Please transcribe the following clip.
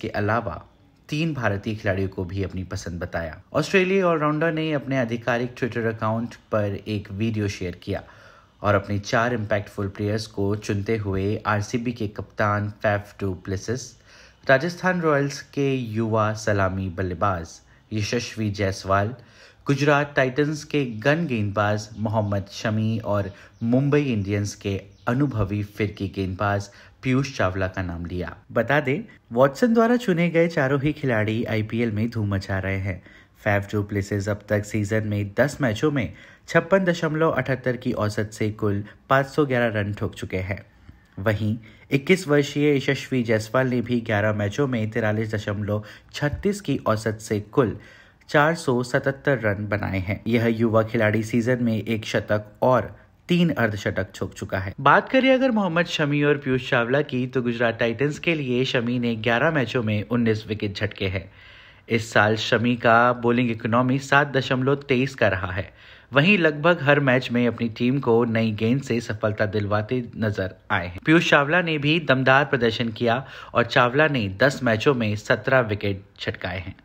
के अलावा तीन भारतीय खिलाड़ियों को भी अपनी पसंद बताया ऑस्ट्रेलियाई राउंडर ने अपने आधिकारिक ट्विटर अकाउंट पर एक वीडियो शेयर किया और अपने चार इम्पैक्टफुल प्लेयर्स को चुनते हुए आरसीबी के कप्तान Faf du Plessis Rajasthan Royals के युवा सलामी बल्लेबाज यशस्वी जायसवाल गुजरात टाइटंस के गन गेंदबाज मोहम्मद शमी और मुंबई इंडियंस के अनुभवी फिरकी गेंदबाज पीयूष चावला का नाम लिया बता दें वॉटसन द्वारा चुने गए चारों ही खिलाड़ी आईपीएल में धूम मचा रहे हैं फैफ जो प्लेसेज अब तक सीजन में 10 मैचों में छप्पन की औसत से कुल 511 रन ठोक चुके हैं वहीं 21 वर्षीय यशस्वी जायसवाल ने भी 11 मैचों में तिरालीस की औसत से कुल 477 रन बनाए हैं यह युवा खिलाड़ी सीजन में एक शतक और तीन अर्धशतक छोक चुका है बात करें अगर मोहम्मद शमी और पीयूष चावला की तो गुजरात टाइटंस के लिए शमी ने 11 मैचों में 19 विकेट झटके हैं इस साल शमी का बॉलिंग इकोनॉमी सात दशमलव तेईस का रहा है वहीं लगभग हर मैच में अपनी टीम को नई गेंद से सफलता दिलवाते नजर आए हैं पीयूष चावला ने भी दमदार प्रदर्शन किया और चावला ने 10 मैचों में 17 विकेट छटकाए हैं